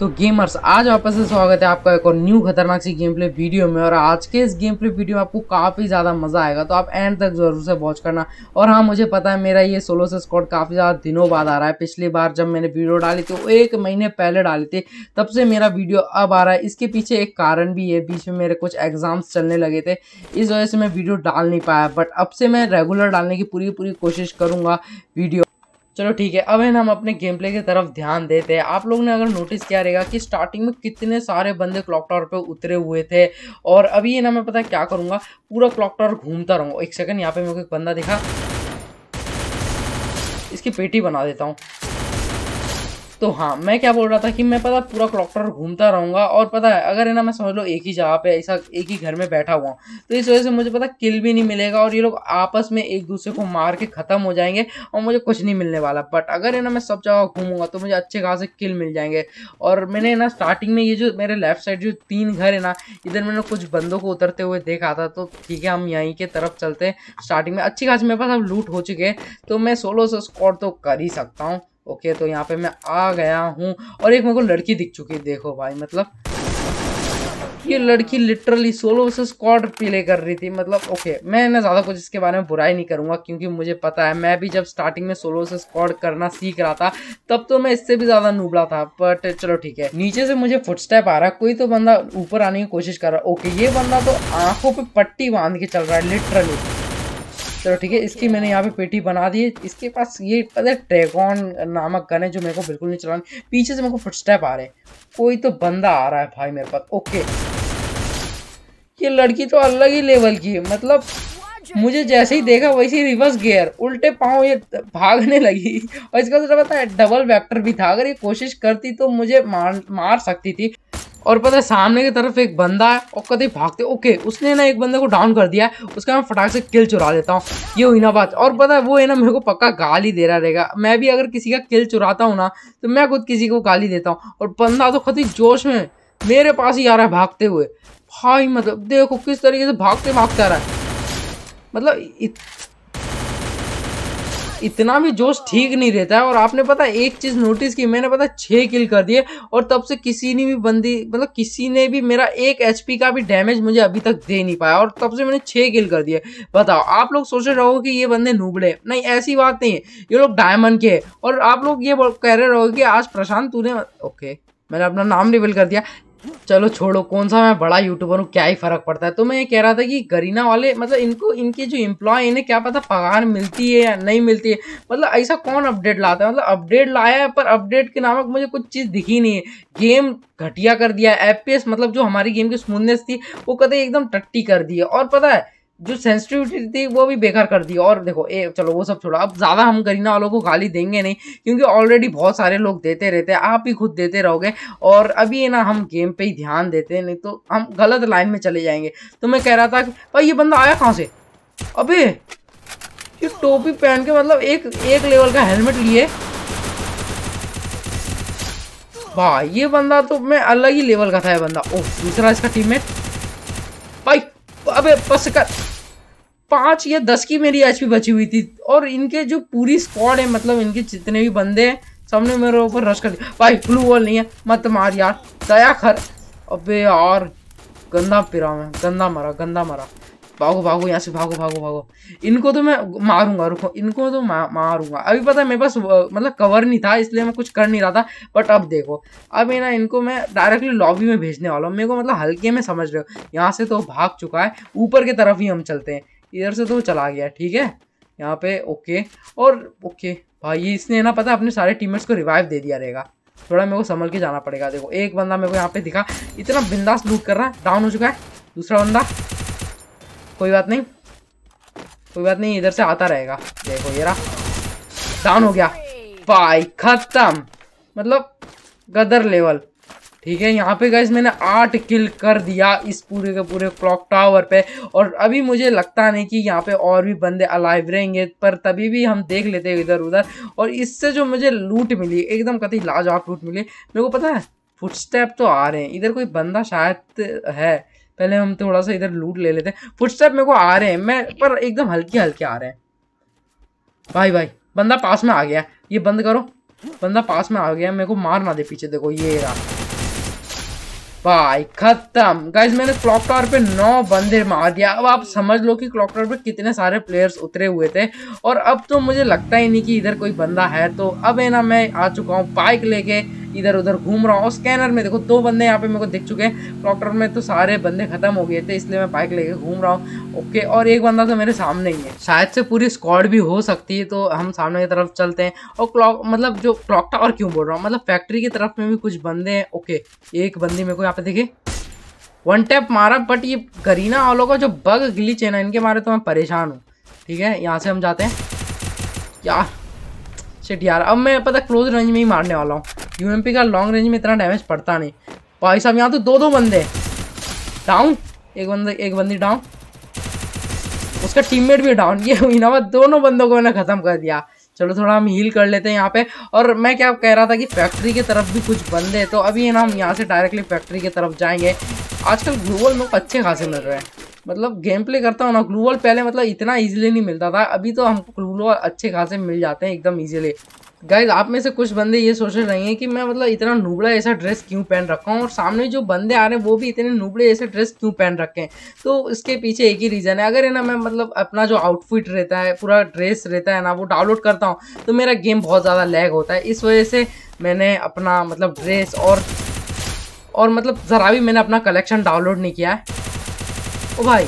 तो गेमर्स आज वापस से स्वागत है आपका एक और न्यू खतरनाक सी गेम प्ले वीडियो में और आज के इस गेम प्ले वीडियो में आपको काफ़ी ज़्यादा मज़ा आएगा तो आप एंड तक ज़रूर से वॉच करना और हाँ मुझे पता है मेरा ये सोलो से स्कॉट काफ़ी ज़्यादा दिनों बाद आ रहा है पिछली बार जब मैंने वीडियो डाली थी वो एक महीने पहले डाली थी तब से मेरा वीडियो अब आ रहा है इसके पीछे एक कारण भी है बीच में मेरे कुछ एग्ज़ाम्स चलने लगे थे इस वजह से मैं वीडियो डाल नहीं पाया बट अब से मैं रेगुलर डालने की पूरी पूरी कोशिश करूँगा वीडियो चलो ठीक है अब है ना हम अपने गेम प्ले की तरफ ध्यान देते हैं आप लोग ने अगर नोटिस किया रहेगा कि स्टार्टिंग में कितने सारे बंदे क्लॉक टावर पे उतरे हुए थे और अभी ये ना मैं पता क्या करूँगा पूरा क्लॉक टावर घूमता रहूँगा एक सेकंड यहाँ पे मेरे को एक बंदा दिखा इसकी पेटी बना देता हूँ तो हाँ मैं क्या बोल रहा था कि मैं पता पूरा क्लॉक्टर घूमता रहूंगा और पता है अगर है ना मैं समझ लो एक ही जगह पे ऐसा एक ही घर में बैठा हुआ हूँ तो इस वजह से मुझे पता किल भी नहीं मिलेगा और ये लोग आपस में एक दूसरे को मार के ख़त्म हो जाएंगे और मुझे कुछ नहीं मिलने वाला बट अगर है ना मैं सब जगह घूमूंगा तो मुझे अच्छे खासे किल मिल जाएंगे और मैंने ना स्टार्टिंग में ये जो मेरे लेफ्ट साइड जो तीन घर है ना इधर मैंने कुछ बंदों को उतरते हुए देखा था तो ठीक है हम यहीं के तरफ चलते हैं स्टार्टिंग में अच्छी खास मेरे पास अब लूट हो चुके हैं तो मैं सोलो से स्कॉट तो कर ही सकता हूँ ओके तो यहाँ पे मैं आ गया हूँ और एक मेरे को लड़की दिख चुकी है देखो भाई मतलब ये लड़की लिटरली सोलो से स्कॉड प्ले कर रही थी मतलब ओके मैं ना ज़्यादा कुछ इसके बारे में बुराई नहीं करूँगा क्योंकि मुझे पता है मैं भी जब स्टार्टिंग में सोलो से स्कॉड करना सीख रहा था तब तो मैं इससे भी ज़्यादा नूबड़ा था बट चलो ठीक है नीचे से मुझे फुटस्टेप आ रहा है कोई तो बंदा ऊपर आने की कोशिश कर रहा ओके ये बंदा तो आंखों पर पट्टी बांध के चल रहा है लिटरली चलो ठीक है इसकी मैंने यहाँ पे पेटी बना दी है इसके पास ये पता है ट्रेगॉन नामक गन है जो मेरे को बिल्कुल नहीं चलानी पीछे से मेरे को फुटस्टेप आ रहे हैं कोई तो बंदा आ रहा है भाई मेरे पास ओके ये लड़की तो अलग ही लेवल की है मतलब मुझे जैसे ही देखा वैसे ही रिवर्स गियर उल्टे पाँव ये भागने लगी और इसका तो पता है डबल वेक्टर भी था अगर ये कोशिश करती तो मुझे मार मार सकती थी और पता है सामने की तरफ एक बंदा है और कभी भागते ओके उसने ना एक बंदे को डाउन कर दिया है उसका मैं फटाक से किल चुरा देता हूँ ये हुई ना बात और पता है वो है ना मेरे को पक्का गाली दे रहा रहेगा मैं भी अगर किसी का किल चुराता हूँ ना तो मैं खुद किसी को गाली देता हूँ और बंदा तो खुद ही जोश में मेरे पास ही आ रहा है भागते हुए भाई मतलब देखो किस तरीके से भागते भागते आ रहा है मतलब इतना भी जोश ठीक नहीं रहता है और आपने पता एक चीज़ नोटिस की मैंने पता छः किल कर दिए और तब से किसी ने भी बंदी मतलब किसी ने भी मेरा एक एच का भी डैमेज मुझे अभी तक दे नहीं पाया और तब से मैंने छः किल कर दिए बताओ आप लोग सोच रहे हो कि ये बंदे नूबड़े नहीं ऐसी बात नहीं है ये लोग डायमंड के हैं और आप लोग ये कह रहे हो कि आज प्रशांत तूने ओके मैंने अपना नाम रिवील कर दिया चलो छोड़ो कौन सा मैं बड़ा यूट्यूबर हूँ क्या ही फर्क पड़ता है तो मैं ये कह रहा था कि गरीना वाले मतलब इनको इनके जो एम्प्लॉय इन्हें क्या पता पगार मिलती है या नहीं मिलती है मतलब ऐसा कौन अपडेट लाता है मतलब अपडेट लाया है पर अपडेट के नामक मुझे कुछ चीज़ दिखी नहीं है गेम घटिया कर दिया है एफ मतलब जो हमारी गेम की स्मूथनेस थी वो कतई एकदम टट्टी कर दी है और पता है जो सेंसिटिविटी थी वो भी बेकार कर दी और देखो ए चलो वो सब छोड़ो अब ज़्यादा हम करीना वालों को गाली देंगे नहीं क्योंकि ऑलरेडी बहुत सारे लोग देते रहते हैं आप ही खुद देते रहोगे और अभी ना हम गेम पे ही ध्यान देते हैं नहीं तो हम गलत लाइन में चले जाएंगे तो मैं कह रहा था कि भाई ये बंदा आया कहाँ से अभी ये टोपी पहन के मतलब एक एक लेवल का हेलमेट लिए वाह ये बंदा तो मैं अलग ही लेवल का था ये बंदा ओह दूसरा इसका टीम भाई अबे बस कर पाँच या दस की मेरी एच बची हुई थी और इनके जो पूरी स्क्वाड है मतलब इनके जितने भी बंदे हैं सबने मेरे ऊपर रश कर दिया भाई ब्लू वॉल नहीं है मत मार यार दया खर अबे यार गंदा पिरा मैं गंदा मरा गंदा मरा भागो भागो यहाँ से भागो भागो भागो इनको तो मैं मारूंगा रुको इनको तो मा, मारूंगा अभी पता है मेरे पास मतलब कवर नहीं था इसलिए मैं कुछ कर नहीं रहा था बट अब देखो अब ना इनको मैं डायरेक्टली लॉबी में भेजने वाला हूँ मेरे को मतलब हल्के में समझ रहे हो यहाँ से तो भाग चुका है ऊपर की तरफ ही हम चलते हैं इधर से तो चला गया ठीक है यहाँ पे ओके और ओके भाई इसने ना पता अपने सारे टीममेट्स को रिवाइव दे दिया रहेगा थोड़ा मेरे को संभल के जाना पड़ेगा देखो एक बंदा मेरे को यहाँ पे दिखा इतना बिंदास लूट कर रहा है डाउन हो चुका है दूसरा बंदा कोई बात नहीं कोई बात नहीं इधर से आता रहेगा देखो ये रहा डाउन हो गया भाई खत्म मतलब गदर लेवल ठीक है यहाँ पे गैस मैंने आठ किल कर दिया इस पूरे के पूरे क्लॉक टावर पे और अभी मुझे लगता नहीं कि यहाँ पे और भी बंदे अलाइव रहेंगे पर तभी भी हम देख लेते हैं इधर उधर और इससे जो मुझे लूट मिली एकदम कति लाजवाब लूट मिली मेरे को पता है फुटस्टेप तो आ रहे हैं इधर कोई बंदा शायद है पहले हम थोड़ा सा इधर लूट ले लेते हैं फुटस्टेप मेरे को आ रहे हैं मैं पर एकदम हल्के हल्के आ रहे हैं भाई भाई बंदा पास में आ गया ये बंद करो बंदा पास में आ गया मेरे को मार ना दे पीछे देखो ये रहा भाई खत्म गाइज मैंने क्लॉक टावर पे नौ बंदे मार दिया अब आप समझ लो कि क्लॉक टावर पे कितने सारे प्लेयर्स उतरे हुए थे और अब तो मुझे लगता ही नहीं कि इधर कोई बंदा है तो अब है ना मैं आ चुका हूँ बाइक लेके इधर उधर घूम रहा हूँ स्कैनर में देखो दो बंदे यहाँ पे मेरे को देख चुके हैं प्रॉक्टर में तो सारे बंदे खत्म हो गए थे इसलिए मैं बाइक लेके घूम रहा हूँ ओके और एक बंदा तो मेरे सामने ही है शायद से पूरी स्क्वाड भी हो सकती है तो हम सामने की तरफ चलते हैं और क्लॉक मतलब जो क्लॉक टावर क्यों बोल रहा हूँ मतलब फैक्ट्री की तरफ में भी कुछ बंदे हैं ओके एक बंदी मेरे को यहाँ पे देखे वन टैप मारा बट ये गरीना वालों का जो बग ग्लिच है ना इनके मारे तो मैं परेशान हूँ ठीक है यहाँ से हम जाते हैं यार शिट यार अब मैं पता क्लोज रेंज में ही मारने वाला हूँ यू का लॉन्ग रेंज में इतना डैमेज पड़ता नहीं भाई साहब यहाँ तो दो दो बंदे डाउन एक बंदे एक बंदी डाउन उसका टीममेट भी डाउन ये हुई ना दोनों बंदों को मैंने ख़त्म कर दिया चलो थोड़ा हम हील कर लेते हैं यहाँ पे और मैं क्या कह रहा था कि फैक्ट्री की तरफ भी कुछ बंदे तो अभी ना हम यहाँ से डायरेक्टली फैक्ट्री की तरफ जाएंगे आजकल ग्लूवल लोग अच्छे खासे मिल रहे हैं मतलब गेम प्ले करता हूँ ना ग्लूवल पहले मतलब इतना ईजिली नहीं मिलता था अभी तो हमको ग्लूबल अच्छे खासे मिल जाते हैं एकदम ईजिली गाइज आप में से कुछ बंदे ये सोच रहे हैं कि मैं मतलब इतना नूबड़ा ऐसा ड्रेस क्यों पहन रखा हूँ और सामने जो बंदे आ रहे हैं वो भी इतने नूबड़े ऐसे ड्रेस क्यों पहन रखे हैं तो इसके पीछे एक ही रीज़न है अगर है ना मैं मतलब अपना जो आउटफिट रहता है पूरा ड्रेस रहता है ना वो डाउनलोड करता हूँ तो मेरा गेम बहुत ज़्यादा लैग होता है इस वजह से मैंने अपना मतलब ड्रेस और और मतलब ज़रा भी मैंने अपना कलेक्शन डाउनलोड नहीं किया है ओ भाई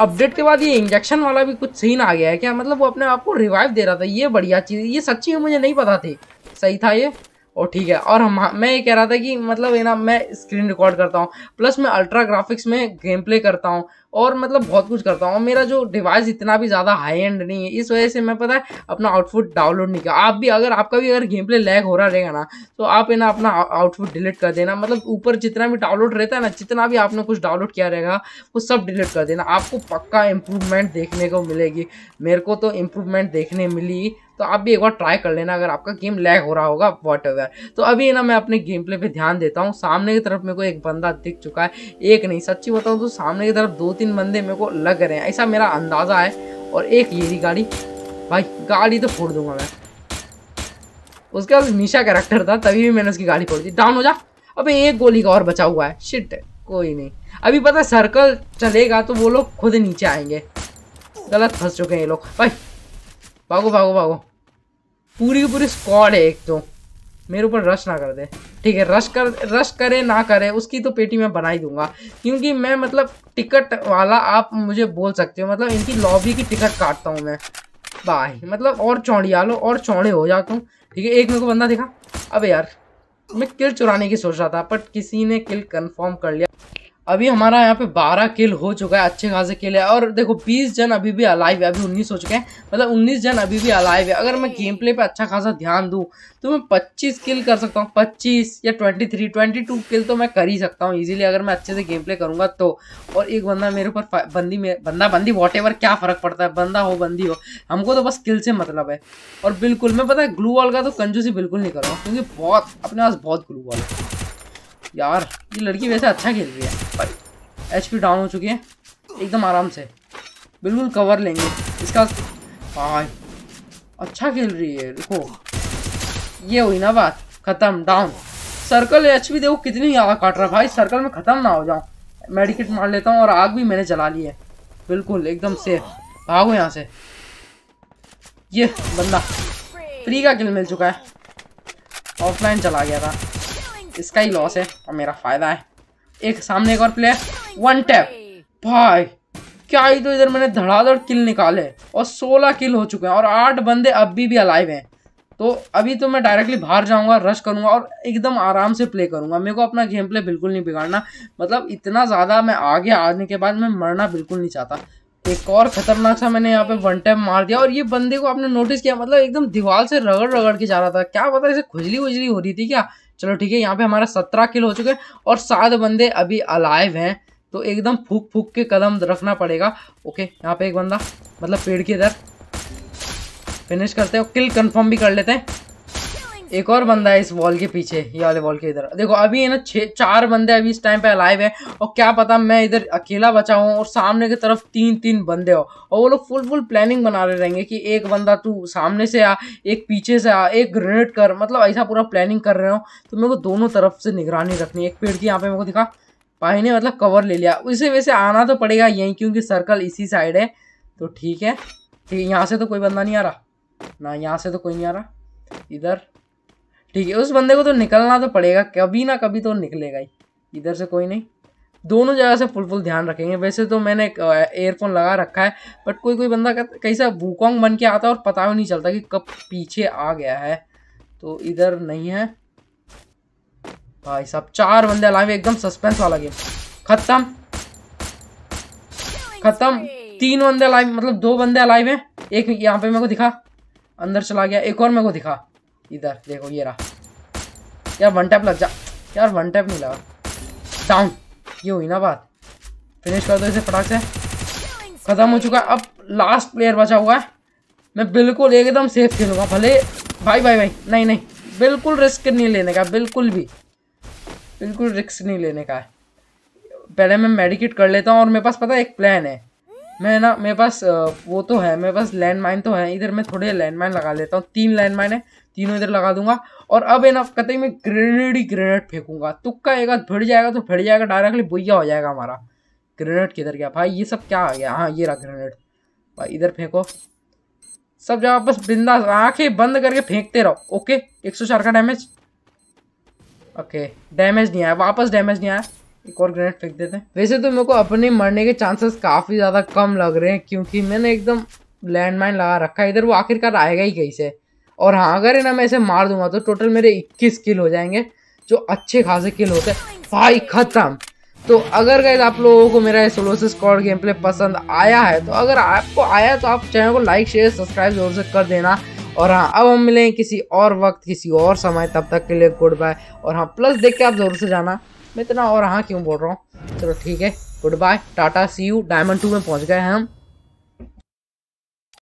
अपडेट के बाद ये इंजेक्शन वाला भी कुछ सीन आ गया है क्या मतलब वो अपने आप को रिवाइव दे रहा था ये बढ़िया चीज़ ये सच्ची में मुझे नहीं पता थी सही था ये और ठीक है और हम मैं ये कह रहा था कि मतलब ये ना मैं स्क्रीन रिकॉर्ड करता हूँ प्लस मैं अल्ट्रा ग्राफिक्स में गेम प्ले करता हूँ और मतलब बहुत कुछ करता हूँ मेरा जो डिवाइस इतना भी ज़्यादा हाई एंड नहीं है इस वजह से मैं पता है अपना आउटपुट डाउनलोड नहीं कर आप भी अगर आपका भी अगर गेम प्ले लैग हो रहा रहेगा ना तो आप है ना अपना आउटपुट डिलीट कर देना मतलब ऊपर जितना भी डाउनलोड रहता है ना जितना भी आपने कुछ डाउनलोड किया रहेगा वो सब डिलीट कर देना आपको पक्का इम्प्रूवमेंट देखने को मिलेगी मेरे को तो इम्प्रूवमेंट देखने मिली तो आप भी एक बार ट्राई कर लेना अगर आपका गेम लैग हो रहा होगा वॉट एवर तो अभी ना मैं अपने गेम प्ले पर ध्यान देता हूँ सामने की तरफ मेरे को एक बंदा दिख चुका है एक नहीं सच्ची बताऊँ तो सामने की तरफ दो तीन बंदे मेरे को लग रहे हैं ऐसा मेरा अंदाज़ा है और एक ये थी गाड़ी भाई गाड़ी तो फोड़ दूंगा मैं उसके बाद निशा कैरेक्टर था तभी भी मैंने उसकी गाड़ी फोड़ दी डाउन हो जा अबे एक गोली का और बचा हुआ है शिट कोई नहीं अभी पता सर्कल चलेगा तो वो लोग खुद नीचे आएंगे गलत फंस चुके हैं ये लोग भाई भागो भागो भागो पूरी की पूरी स्कॉड है एक तो मेरे ऊपर रश ना कर दे ठीक है रश कर रश करे ना करे उसकी तो पेटी मैं बना ही दूंगा क्योंकि मैं मतलब टिकट वाला आप मुझे बोल सकते हो मतलब इनकी लॉबी की टिकट काटता हूँ मैं बाय मतलब और चौड़ी आ लो और चौड़े हो जाता हूँ ठीक है एक मेरे को बंदा दिखा अब यार मैं किल चुराने की सोच रहा था बट किसी ने किल कन्फर्म कर लिया अभी हमारा यहाँ पे 12 किल हो चुका है अच्छे खासे किल है और देखो 20 जन अभी भी अलाइव है अभी 19 हो चुके हैं मतलब 19 जन अभी भी अलाइव है अगर मैं गेम प्ले पे अच्छा खासा ध्यान दूँ तो मैं 25 किल कर सकता हूँ 25 या 23 22 किल तो मैं कर ही सकता हूँ इजीली अगर मैं अच्छे से गेम प्ले करूँगा तो और एक बंदा मेरे ऊपर बंदी बंदा बंदी वॉट क्या फ़र्क पड़ता है बंदा हो बंदी हो हमको तो बस किल से मतलब है और बिल्कुल मैं पता है ग्लू वॉल का तो कंजूसी बिल्कुल नहीं करूँगा क्योंकि बहुत अपने पास बहुत ग्लू वॉल है यार ये लड़की वैसे अच्छा खेल रही है एच एच डाउन हो चुकी है एकदम आराम से बिल्कुल कवर लेंगे इसका भाई अच्छा खेल रही है रुको ये हुई ना बात ख़त्म डाउन सर्कल एच पी देखो कितनी आग काट रहा भाई सर्कल में ख़त्म ना हो जाऊँ मेडिकेट मार लेता हूँ और आग भी मैंने जला ली है बिल्कुल एकदम सेफ भागो यहाँ से ये बंदा फ्री का किल मिल चुका है ऑफलाइन चला गया था इसका ही लॉस है और मेरा फायदा है एक सामने एक और प्लेयर वन टैप भाई क्या ही तो इधर मैंने धड़ाधड़ किल निकाले और 16 किल हो चुके हैं और आठ बंदे अभी भी अलाइव हैं तो अभी तो मैं डायरेक्टली बाहर जाऊंगा रश करूंगा और एकदम आराम से प्ले करूंगा मेरे को अपना गेम प्ले बिल्कुल नहीं बिगाड़ना मतलब इतना ज़्यादा मैं आगे आने के बाद मैं मरना बिल्कुल नहीं चाहता एक और खतरनाक सा मैंने यहाँ पे वन टैप मार दिया और ये बंदे को आपने नोटिस किया मतलब एकदम दीवार से रगड़ रगड़ के जा रहा था क्या पता इसे खुजली उजली हो रही थी क्या चलो ठीक है यहाँ पे हमारा सत्रह किल हो चुके हैं और सात बंदे अभी अलाइव हैं तो एकदम फूक फूक के कदम रखना पड़ेगा ओके यहाँ पे एक बंदा मतलब पेड़ की इधर फिनिश करते हैं और किल कंफर्म भी कर लेते हैं एक और बंदा है इस वॉल के पीछे ये वाले वॉल के इधर देखो अभी है ना छः चार बंदे अभी इस टाइम पे अलाइव हैं और क्या पता मैं इधर अकेला बचा हूँ और सामने की तरफ तीन तीन बंदे हो और वो लोग फुल फुल प्लानिंग बना रहे रहेंगे कि एक बंदा तू सामने से आ एक पीछे से आ एक ग्रेनेड कर मतलब ऐसा पूरा प्लानिंग कर रहे हो तो मेरे को दोनों तरफ से निगरानी रखनी एक पेड़ की यहाँ पे मेरे को दिखा भाई ने मतलब कवर ले लिया उसी वैसे से आना तो पड़ेगा यहीं क्योंकि सर्कल इसी साइड है तो ठीक है ठीक यहाँ से तो कोई बंदा नहीं आ रहा ना यहाँ से तो कोई नहीं आ रहा इधर ठीक है उस बंदे को तो निकलना तो पड़ेगा कभी ना कभी तो निकलेगा ही इधर से कोई नहीं दोनों जगह से फुल फुल ध्यान रखेंगे वैसे तो मैंने एयरफोन लगा रखा है बट कोई कोई बंदा कैसा वूकोंग बन के आता है और पता भी नहीं चलता कि कब पीछे आ गया है तो इधर नहीं है भाई साहब चार बंदे अलाव एकदम सस्पेंस वाला गेम खत्म खत्म तीन बंदे अलाइव मतलब दो बंदे अलाइव हैं एक यहाँ पे मेरे को दिखा अंदर चला गया एक और मेरे को दिखा इधर देखो ये रहा यार वन टैप लग जा यार वन टैप नहीं लगा डाउन ये हुई ना बात फिनिश कर दो इसे फटाक से ख़त्म हो चुका है अब लास्ट प्लेयर बचा हुआ है मैं बिल्कुल एकदम सेफ खेलूँगा भले भाई भाई भाई नहीं नहीं बिल्कुल रिस्क नहीं लेने का बिल्कुल भी बिल्कुल रिस्क नहीं लेने का है पहले मैं मेडिकेट कर लेता हूँ और मेरे पास पता है एक प्लान है मैं ना मेरे पास वो तो है मेरे पास लैंड माइन तो है इधर मैं थोड़े लैंड माइन लगा लेता हूँ तीन लैंड माइन है तीनों इधर लगा दूंगा और अब है ना कतई मैं ग्रेनेड ही ग्रेनेड फेंकूंगा तुक्का एक फट जाएगा तो फट जाएगा डायरेक्टली बुया हो जाएगा हमारा ग्रेनेड किधर गया भाई ये सब क्या आ गया हाँ ये रहा ग्रेनेड भाई इधर फेंको सब जगह बस बिंदा आंखें बंद करके फेंकते रहो ओके एक का डैमेज ओके डैमेज नहीं आया वापस डैमेज नहीं आया एक और ग्रेनेड फेंक देते हैं वैसे तो मेरे को अपने मरने के चांसेस काफ़ी ज़्यादा कम लग रहे हैं क्योंकि मैंने एकदम लैंड माइन लगा रखा है इधर वो आखिरकार आएगा ही कहीं से और हाँ अगर ना मैं इसे मार दूंगा तो टोटल मेरे इक्कीस किल हो जाएंगे जो अच्छे खासे किल होते हैं भाई ख़त्म तो अगर गए आप लोगों को मेरा सोलोसिस कॉर्ड गेम प्ले पसंद आया है तो अगर आपको आया तो आप चैनल को लाइक शेयर सब्सक्राइब जरूर से कर देना और हाँ अब हम मिलेंगे किसी और वक्त किसी और समय तब तक के लिए गुड बाय और हाँ प्लस देख के आप जरूर से जाना मैं इतना और हाँ क्यों बोल रहा हूँ चलो ठीक है goodbye tata see you diamond two में पहुँच गए हैं हम